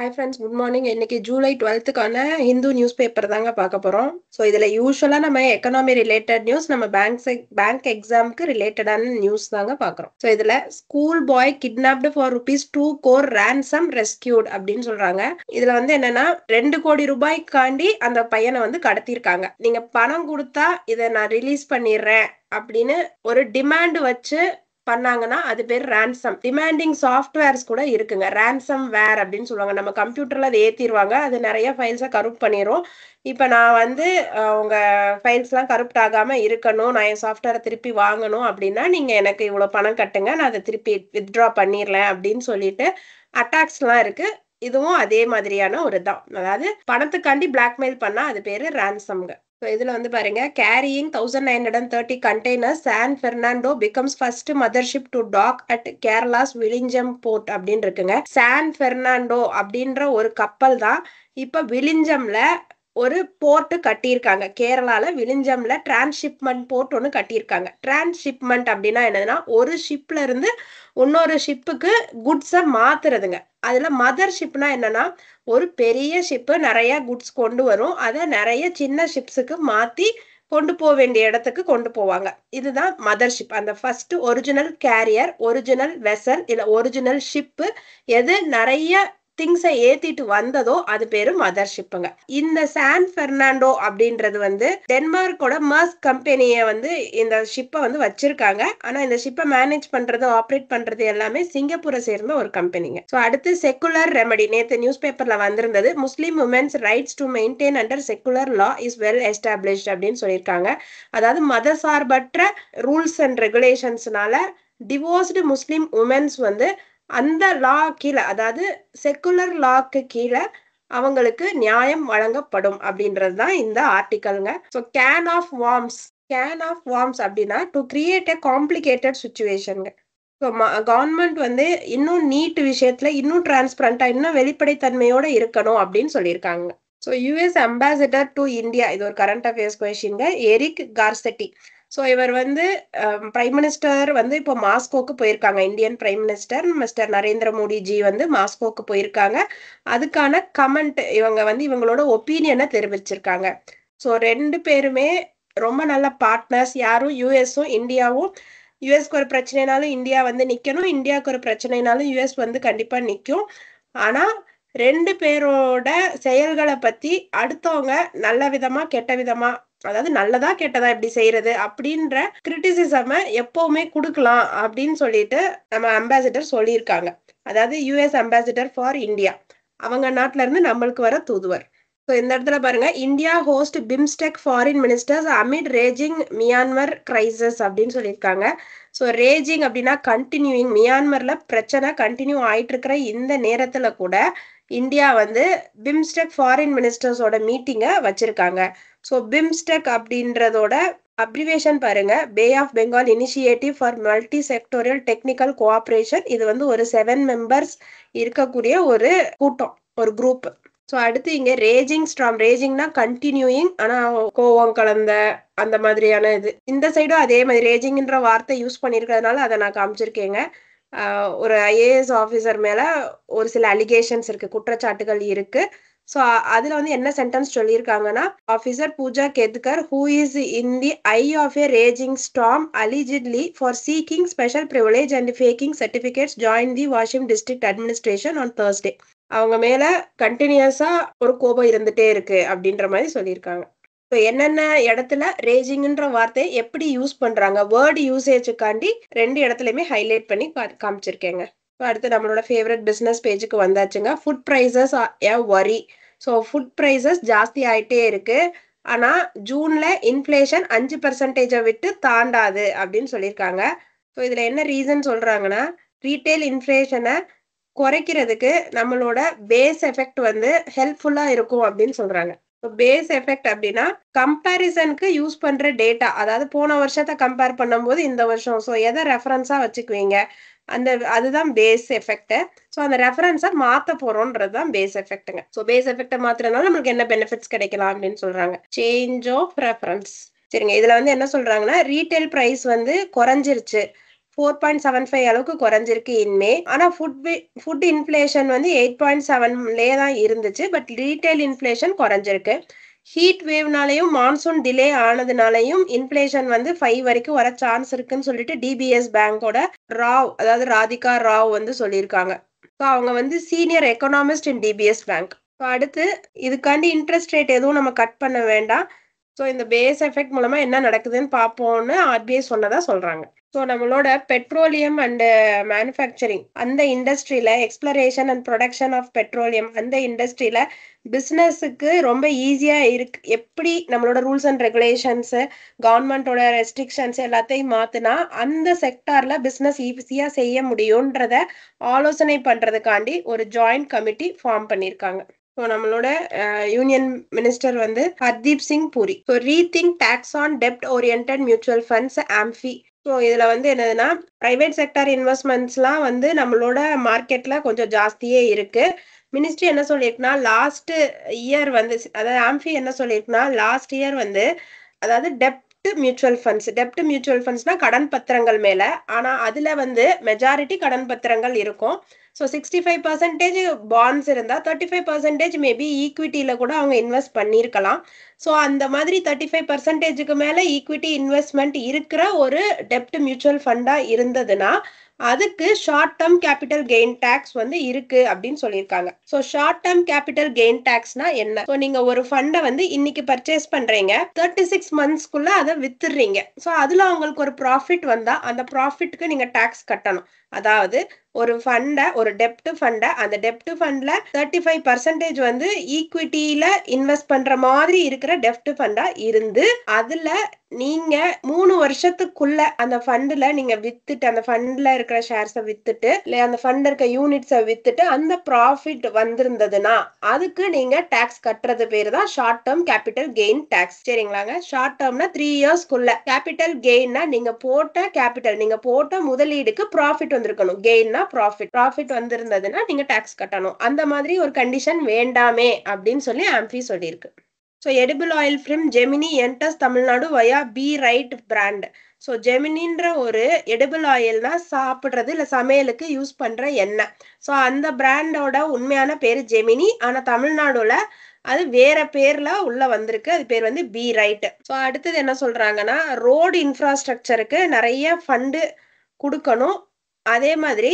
hi friends good morning இன்னைக்கு July டுவெல்த்துக்கான Hindu news paper தாங்க பார்க்க போகிறோம் ஸோ இதில் யூஸ்வலாக நம்ம எக்கனாமி ரிலேட்டட் நியூஸ் நம்ம பேங்க்ஸ் பேங்க் எக்ஸாமுக்கு ரிலேட்டடான நியூஸ் தாங்க பார்க்குறோம் ஸோ இதில் school boy kidnapped for rupees two crore ransom rescued அப்படின்னு சொல்கிறாங்க இதில் வந்து என்னென்னா ரெண்டு கோடி ரூபாய்க்காண்டி அந்த பையனை வந்து கடத்தியிருக்காங்க நீங்கள் பணம் கொடுத்தா இதை நான் ரிலீஸ் பண்ணிடுறேன் அப்படின்னு ஒரு டிமாண்ட் வச்சு பண்ணாங்கன்னா அது பேர் ரேன்சம் டிமாண்டிங் சாஃப்ட்வேர்ஸ் கூட இருக்குங்க ரேன்சம் வேர் அப்படின்னு சொல்லுவாங்க நம்ம கம்ப்யூட்டரில் அதை ஏற்றிடுவாங்க அது நிறைய ஃபைல்ஸை கருப்ட் பண்ணிடும் இப்போ நான் வந்து உங்கள் ஃபைல்ஸ்லாம் கருப்ட் ஆகாமல் இருக்கணும் நான் என் சாஃப்ட்வேரை திருப்பி வாங்கணும் அப்படின்னா நீங்கள் எனக்கு இவ்வளோ பணம் கட்டுங்க நான் அதை திருப்பி வித்ட்ரா பண்ணிடலாம் அப்படின்னு சொல்லிட்டு அட்டாக்ஸ்லாம் இருக்குது இதுவும் அதே மாதிரியான ஒரு தான் அதாவது பணத்துக்காண்டி பிளாக்மெயில் பண்ணால் அது பேர் ரேன்சம்ங்க ஸோ இதில் வந்து பாருங்க carrying thousand nine hundred and thirty container San Fernando becomes first mothership to dock at Kerala's Vizhinjam port அப்படின்னு இருக்குங்க சான் பெர்னாண்டோ அப்படின்ற ஒரு கப்பல் தான் இப்போ விலிஞ்சம்ல ஒரு போர்ட்டு கட்டியிருக்காங்க கேரளாவில் விளிஞ்சமில் டிரான்ஸ்ஷிப்மெண்ட் போர்ட் ஒன்று கட்டியிருக்காங்க டிரான்ஸ்ஷிப்மெண்ட் அப்படின்னா என்னதுன்னா ஒரு ஷிப்ல இருந்து இன்னொரு ஷிப்புக்கு குட்ஸை மாத்துறதுங்க அதில் மதர் ஷிப்னா என்னன்னா ஒரு பெரிய ஷிப்பு நிறைய குட்ஸ் கொண்டு வரும் அதை நிறைய சின்ன ஷிப்ஸுக்கு மாற்றி கொண்டு போக வேண்டிய இடத்துக்கு கொண்டு போவாங்க இதுதான் மதர்ஷிப் அந்த first original carrier original vessel இல்லை ஒரிஜினல் ஷிப்பு எது நிறைய திங்ஸை ஏத்திட்டு வந்ததோ அது பேரு மதர்ஷிப்புங்க இந்த சான் பெர்னாண்டோ அப்படின்றது வந்து டென்மார்க்கோட மர்ஸ் கம்பெனியை வந்து இந்த ஷிப்பை வந்து வச்சிருக்காங்க ஆனா இந்த ஷிப்பை மேனேஜ் பண்றது ஆப்ரேட் பண்றது எல்லாமே சிங்கப்பூரை சேர்ந்த ஒரு கம்பெனிங்க ஸோ அடுத்து செக்குலர் ரெமடி நேற்று நியூஸ் பேப்பர்ல வந்திருந்தது Muslim women's rights to maintain under secular law is well established அப்படின்னு சொல்லியிருக்காங்க அதாவது மத சார்பற்ற ரூல்ஸ் அண்ட் ரெகுலேஷன்ஸ்னால டிவோர்ஸ்டு முஸ்லீம் உமன்ஸ் வந்து அந்த லா கீழே அதாவது செக்குலர் லாக்கு கீழே அவங்களுக்கு நியாயம் வழங்கப்படும் அப்படின்றது தான் இந்த ஆர்டிக்கலுங்க so can of worms can of worms அப்படின்னா டு கிரியேட் எ காம்ப்ளிகேட்டட் சுச்சுவேஷனுங்க ஸோ ம கவர்மெண்ட் வந்து இன்னும் நீட் விஷயத்தில் இன்னும் டிரான்ஸ்பரண்டா இன்னும் வெளிப்படைத்தன்மையோட இருக்கணும் அப்படின்னு சொல்லியிருக்காங்க so US ambassador to India இது ஒரு கரண்ட் அஃபேர்ஸ் கொஷின்ங்க எரிக் கார்செட்டி ஸோ இவர் வந்து பிரைம் um, மினிஸ்டர் வந்து இப்போ மாஸ்கோக்கு போயிருக்காங்க Indian prime minister mister Narendra Modiji வந்து மாஸ்கோக்கு போயிருக்காங்க அதுக்கான கமெண்ட் இவங்க வந்து இவங்களோட ஒப்பீனியனை தெரிவிச்சிருக்காங்க ஸோ ரெண்டு பேருமே ரொம்ப நல்ல பார்ட்னர்ஸ் யாரும் யூஎஸும் இந்தியாவும் யூஎஸ்க்கு ஒரு பிரச்சனைனாலும் இந்தியா வந்து நிற்கணும் இந்தியாவுக்கு ஒரு பிரச்சனைனாலும் யூஎஸ் வந்து கண்டிப்பாக நிற்கும் ஆனால் ரெண்டு பேரோட செயல்களை பற்றி அடுத்தவங்க நல்ல விதமாக கெட்ட விதமாக அதாவது நல்லதா கேட்டதா இப்படி செய்யறது அப்படின்ற கிரிட்டிசிசம எப்பவுமே கொடுக்கலாம் அப்படின்னு சொல்லிட்டு நம்ம அம்பாசிடர் சொல்லியிருக்காங்க அதாவது யுஎஸ் அம்பாசிடர் ஃபார் இந்தியா அவங்க நாட்டுல இருந்து நம்மளுக்கு வர தூதுவர் ஸோ இந்த இடத்துல பாருங்க India host BIMSTEC foreign ministers amid raging Myanmar crisis அப்படின்னு சொல்லியிருக்காங்க ஸோ ரேஜிங் அப்படின்னா கண்டினியூங் மியான்மர்ல பிரச்சனை கண்டினியூ ஆயிட்டு இருக்கிற இந்த நேரத்துல கூட இந்தியா வந்து பிம்ஸ்டெக் ஃபாரின் மினிஸ்டர்ஸோட மீட்டிங்கை வச்சிருக்காங்க ஸோ பிம்ஸ்டெக் அப்படின்றதோட அப்ரிவேஷன் பாருங்க Bay of Bengal initiative for multi sectoral technical cooperation இது வந்து ஒரு செவன் மெம்பர்ஸ் இருக்கக்கூடிய ஒரு கூட்டம் ஒரு குரூப் ஸோ அடுத்து இங்கே ரேஜிங் ஸ்ட்ராம் ரேஜிங்னா கண்டினியூயிங் ஆனால் கோவம் கலந்த அந்த மாதிரியான இது இந்த சைடும் அதே மாதிரி ரேஜிங்ன்ற வார்த்தை யூஸ் பண்ணியிருக்கிறதுனால அதை நான் காமிச்சிருக்கேங்க ஒரு ஐஏஎஸ் ஆஃபீஸர் மேலே ஒரு சில அலிகேஷன்ஸ் இருக்குது குற்றச்சாட்டுகள் இருக்குது ஸோ அதில் வந்து என்ன சென்டென்ஸ் சொல்லியிருக்காங்கன்னா officer Pooja Khedkar who is in the eye of a raging storm allegedly for seeking special privilege and faking certificates join the Washim district administration on Thursday அவங்க மேல கண்டினியூஸா ஒரு கோபம் இருந்துட்டே இருக்கு அப்படின்ற மாதிரி சொல்லியிருக்காங்க இப்போ என்னென்ன இடத்துல ரேஜிங்ன்ற வார்த்தையை எப்படி யூஸ் பண்றாங்க வேர்டு யூசேஜுக்காண்டி ரெண்டு இடத்துலையுமே ஹைலைட் பண்ணி காமிச்சிருக்கேங்க அடுத்து நம்மளோட ஃபேவரட் பிஸ்னஸ் பேஜுக்கு வந்தாச்சுங்க ஃபுட் ப்ரைசஸ் ஏ வரி ஸோ ஃபுட் ப்ரைஸஸ் ஜாஸ்தி ஆயிட்டே இருக்கு ஆனா ஜூன்ல இன்ஃப்ளேஷன் அஞ்சு பர்சன்டேஜை விட்டு தாண்டாது அப்படின்னு சொல்லியிருக்காங்க ஸோ இதுல என்ன ரீசன் சொல்றாங்கன்னா ரீட்டைல் இன்ஃப்ளேஷனை குறைக்கிறதுக்கு நம்மளோட பேஸ் எஃபெக்ட் வந்து ஹெல்ப்ஃபுல்லா இருக்கும் அப்படின்னு சொல்றாங்க பேஸ் எஃபெக்ட் அப்படின்னா கம்பேரிசனுக்கு யூஸ் பண்ற டேட்டா அதாவது போன வருஷத்தை கம்பேர் பண்ணும்போது இந்த வருஷம் ஸோ எதை ரெஃபரன்ஸா வச்சுக்குவீங்க அந்த அதுதான் பேஸ் எஃபெக்ட் ஸோ அந்த ரெஃபரன்ஸை மாற்ற போறோன்றது தான் பேஸ் எஃபெக்ட்டுங்க ஸோ பேஸ் எஃபெக்டை மாத்துறதுனால நம்மளுக்கு என்ன பெனிஃபிட்ஸ் கிடைக்கலாம் அப்படின்னு சொல்றாங்க சேஞ்ச் ஆஃப் ரெஃபரன்ஸ் சரிங்க இதுல வந்து என்ன சொல்றாங்கன்னா ரீட்டைல் பிரைஸ் வந்து குறைஞ்சிருச்சு ஃபோர் பாயிண்ட் செவன் ஃபைவ் அளவுக்கு குறைஞ்சிருக்கு இன்மே ஆனால் ஃபுட் ஃபுட் இன்ஃபிளேஷன் வந்து எயிட் பாயிண்ட் செவன்லேயே தான் இருந்துச்சு பட் ரீட்டைல் இன்ஃபிளேஷன் குறைஞ்சிருக்கு ஹீட் வேவ்னாலையும் மான்சூன் டிலே ஆனதுனாலையும் இன்ஃபிளேஷன் வந்து ஃபைவ் வரைக்கும் வர சான்ஸ் இருக்குன்னு சொல்லிட்டு டிபிஎஸ் பேங்கோட ராவ் அதாவது ராதிகா ராவ் வந்து சொல்லியிருக்காங்க ஸோ அவங்க வந்து senior economist in DBS bank so அடுத்து இதுக்காண்டி இன்ட்ரெஸ்ட் ரேட் எதுவும் நம்ம கட் பண்ண வேண்டாம் ஸோ இந்த பேஸ் எஃபெக்ட் மூலமாக என்ன நடக்குதுன்னு பார்ப்போம்னு ஆர்பிஐ சொன்னதாக சொல்கிறாங்க ஸோ நம்மளோட பெட்ரோலியம் அண்டு மேனுஃபேக்சரிங் அந்த இண்டஸ்ட்ரியில் exploration and production of petroleum அந்த இண்டஸ்ட்ரியில் பிஸ்னஸுக்கு ரொம்ப ஈஸியாக இருக்கு எப்படி நம்மளோட ரூல்ஸ் அண்ட் ரெகுலேஷன்ஸு கவர்மெண்ட்டோட ரெஸ்ட்ரிக்ஷன்ஸ் எல்லாத்தையும் மாற்றினா அந்த செக்டாரில் பிஸ்னஸ் ஈஸியாக செய்ய முடியுன்றத ஆலோசனை பண்ணுறதுக்காண்டி ஒரு ஜாயிண்ட் கமிட்டி ஃபார்ம் பண்ணியிருக்காங்க ஸோ நம்மளோட யூனியன் uh, மினிஸ்டர் வந்து Hardeep Singh Puri so rethink tax on டெப்ட் orient mutual funds AMFI so இதில் வந்து என்னதுன்னா ப்ரைவேட் செக்டர் இன்வெஸ்ட்மெண்ட்ஸ்லாம் வந்து நம்மளோட மார்க்கெட்டில் கொஞ்சம் ஜாஸ்தியே இருக்குது மினிஸ்ட்ரி என்ன சொல்லியிருக்குன்னா லாஸ்ட் இயர் வந்து அதாவது ஆம்ஃபி என்ன சொல்லியிருக்குன்னா லாஸ்ட் இயர் வந்து அதாவது டெப்ட் டெப்ட் மியூச்சுவல் ஃபண்ட்ஸ் டெப்ட் மியூச்சுவல் ஃபண்ட்ஸ்னா கடன் பத்திரங்கள் மேல ஆனா அதுல வந்து மெஜாரிட்டி கடன் பத்திரங்கள் இருக்கும் so sixty five percentage bonds இருந்தா தேர்ட்டி ஃபைவ் பர்சன்டேஜ் மேபி ஈக்விட்டியில கூட அவங்க இன்வெஸ்ட் பண்ணியிருக்கலாம் ஸோ அந்த மாதிரி தேர்ட்டி ஃபைவ் பர்சன்டேஜுக்கு மேல ஈக்விட்டி இன்வெஸ்ட்மெண்ட் இருக்கிற ஒரு டெப்ட் மியூச்சுவல் ஃபண்டா இருந்ததுன்னா அதுக்கு short term capital gain tax வந்து இருக்கு அப்படின்னு சொல்லியிருக்காங்க so short term capital gain டாக்ஸ்னா என்ன ஸோ நீங்க ஒரு ஃபண்டை வந்து இன்னைக்கு பர்ச்சேஸ் பண்றீங்க தேர்ட்டி சிக்ஸ் மந்த்ஸ்க்குள்ள அதை வித்துடுறீங்க ஸோ அதுல அவங்களுக்கு ஒரு ப்ராஃபிட் வந்தா அந்த ப்ராஃபிட்க்கு நீங்க டேக்ஸ் கட்டணும் அதாவது ஒரு ஃபண்டை ஒரு டெப்ட் ஃபண்டை அந்த டெப்ட் ஃபண்ட்ல தேர்ட்டி ஃபைவ் பர்சன்டேஜ் வந்து ஈக்விட்டியில இன்வெஸ்ட் பண்ற மாதிரி இருக்கிற டெப்ட் ஃபண்டா இருந்து அதுல நீங்க மூணு வருஷத்துக்குள்ள அந்த ஃபண்ட்ல நீங்க வித்துட்டு அந்த ஃபண்ட்ல இருக்கிற ஷேர்ஸை வித்துட்டு இல்ல அந்த ஃபண்ட் இருக்க யூனிட்ஸை வித்துட்டு அந்த ப்ராஃபிட் வந்திருந்ததுன்னா அதுக்கு நீங்க டாக்ஸ் கட்டுறது பேர் தான் short term capital gain tax சரிங்களாங்க ஷார்ட் டேர்ம்னா த்ரீ இயர்ஸ்க்குள்ள கேபிட்டல் கெயின்னா நீங்க போட்ட கேபிட்டல் நீங்க போட்ட முதலீடுக்கு ப்ராஃபிட் வந்திருக்கணும் கெயின்னா வந்ததுன்னா ப்ராஃபிட் ப்ராஃபிட் வந்திருந்ததுன்னா நீங்கள் டேக்ஸ் கட்டணும் அந்த மாதிரி ஒரு கண்டிஷன் வேண்டாமே அப்படின்னு சொல்லி ஆம்ஃபி சொல்லியிருக்கு so edible oil from Gemini என்டஸ் Tamil Nadu via B right brand so ஜெமினின்ற ஒரு எடிபிள் ஆயில்னா சாப்பிட்றது இல்லை சமையலுக்கு யூஸ் பண்ணுற எண்ணெய் ஸோ அந்த பிராண்டோட உண்மையான பேர் ஜெமினி ஆனால் தமிழ்நாடுல அது வேற பேர்ல உள்ள வந்திருக்கு அது பேர் வந்து பி ரைட் ஸோ அடுத்தது என்ன சொல்றாங்கன்னா ரோடு இன்ஃப்ராஸ்ட்ரக்சருக்கு நிறைய ஃபண்டு கொடுக்கணும் அதே மாதிரி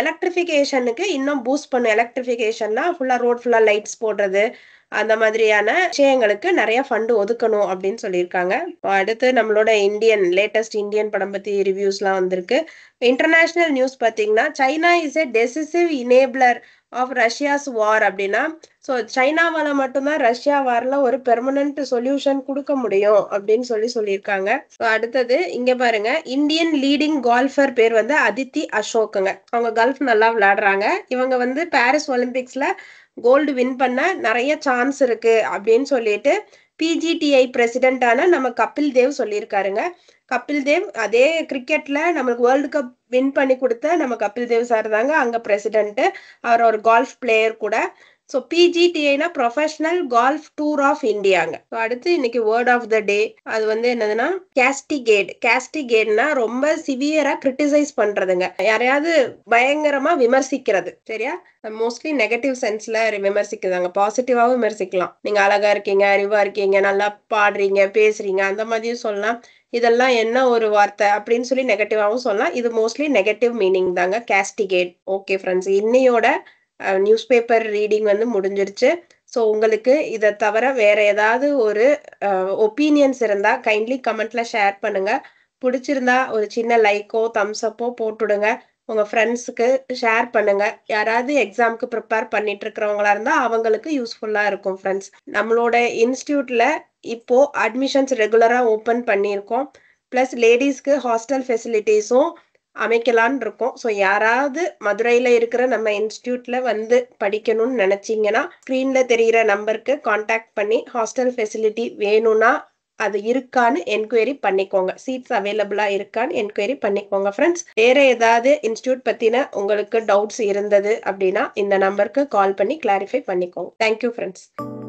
எலக்ட்ரிஃபிகேஷனுக்கு இன்னும் பூஸ்ட் பண்ணும் எலக்ட்ரிஃபிகேஷன்னா ஃபுல்லாக ரோட் ஃபுல்லாக லைட்ஸ் போடுறது அந்த மாதிரியான விஷயங்களுக்கு நிறைய ஃபண்டு ஒதுக்கணும் அப்படின்னு சொல்லியிருக்காங்க அடுத்து நம்மளோட இந்தியன் லேட்டஸ்ட் இந்தியன் படம் பற்றி ரிவ்யூஸ்லாம் வந்திருக்கு இன்டர்நேஷ்னல் நியூஸ் பார்த்தீங்கன்னா China is a decisive enabler of Russia's war அப்படின்னா ஸோ சைனாவால் மட்டும்தான் ரஷ்யா வாரில் ஒரு பெர்மனன்ட் சொல்யூஷன் கொடுக்க முடியும் அப்படின்னு சொல்லி சொல்லியிருக்காங்க ஸோ அடுத்தது இங்கே பாருங்க இந்தியன் லீடிங் கால்ஃபர் பேர் வந்து அதித்தி அசோக்குங்க அவங்க கல்ஃப் நல்லா விளையாடுறாங்க இவங்க வந்து பாரிஸ் ஒலிம்பிக்ஸில் கோல்டு வின் பண்ண நிறைய சான்ஸ் இருக்கு அப்படின்னு சொல்லிட்டு பிஜிடிஐ பிரசிடென்டான நம்ம கபில் தேவ் சொல்லியிருக்காருங்க கபில் தேவ் அதே கிரிக்கெட்ல நம்மளுக்கு வேர்ல்டு கப் வின் பண்ணி கொடுத்த நம்ம கபில் தேவ் சார் தாங்க அங்க பிரசிடென்ட் அவர் ஒரு கால்ஃப் பிளேயர் கூட ஸோ பிஜிடிஐனா ப்ரொஃபஷனல் கால்ஃப் டூர் ஆஃப் இந்தியாங்க ஸோ அடுத்து இன்னைக்கு வேர்ட் ஆஃப் த டே அது வந்து என்னதுன்னா கேஸ்டிகேட் கேஸ்டிகேட்னா ரொம்ப சிவியரா கிரிட்டிசைஸ் பண்றதுங்க யாரையாவது பயங்கரமா விமர்சிக்கிறது சரியா மோஸ்ட்லி நெகட்டிவ் சென்ஸ்ல விமர்சிக்கிறாங்க பாசிட்டிவாகவும் விமர்சிக்கலாம் நீங்க அழகா இருக்கீங்க அறிவா இருக்கீங்க நல்லா பாடுறீங்க பேசுறீங்க அந்த மாதிரியும் சொல்லலாம் இதெல்லாம் என்ன ஒரு வார்த்தை அப்படின்னு சொல்லி நெகட்டிவாகவும் சொல்லலாம் இது மோஸ்ட்லி நெகட்டிவ் மீனிங் தாங்க கேஸ்டிகேட் ஓகே ஃப்ரெண்ட்ஸ் இன்னையோட நியூஸ் பேப்பர் ரீடிங் வந்து முடிஞ்சிருச்சு ஸோ உங்களுக்கு இதை தவிர வேற ஏதாவது ஒரு ஒப்பீனியன்ஸ் இருந்தால் கைண்ட்லி கமெண்ட்ல ஷேர் பண்ணுங்க பிடிச்சிருந்தா ஒரு சின்ன லைக்கோ தம்ஸ்அப்போ போட்டுடுங்க உங்க ஃப்ரெண்ட்ஸுக்கு ஷேர் பண்ணுங்க யாராவது எக்ஸாமுக்கு ப்ரிப்பேர் பண்ணிட்டு இருக்கிறவங்களா இருந்தா அவங்களுக்கு யூஸ்ஃபுல்லா இருக்கும் ஃப்ரெண்ட்ஸ் நம்மளோட இன்ஸ்டியூட்ல இப்போ அட்மிஷன்ஸ் ரெகுலரா ஓப்பன் பண்ணியிருக்கோம் ப்ளஸ் லேடிஸ்க்கு ஹாஸ்டல் ஃபெசிலிட்டிஸும் அமைக்கலான் இருக்கோம் ஸோ யாராவது மதுரையில் இருக்கிற நம்ம இன்ஸ்டியூட்டில் வந்து படிக்கணும்னு நினச்சிங்கன்னா ஸ்க்ரீனில் தெரிகிற நம்பருக்கு காண்டாக்ட் பண்ணி ஹாஸ்டல் ஃபெசிலிட்டி வேணும்னா அது இருக்கான்னு என்கொயரி பண்ணிக்கோங்க சீட்ஸ் அவைலபிளாக இருக்கான்னு என்கொயரி பண்ணிக்கோங்க ஃப்ரெண்ட்ஸ் வேறு ஏதாவது இன்ஸ்டியூட் பற்றின உங்களுக்கு டவுட்ஸ் இருந்தது அப்படின்னா இந்த நம்பருக்கு கால் பண்ணி கிளாரிஃபை பண்ணிக்கோங்க தேங்க்யூ ஃப்ரெண்ட்ஸ்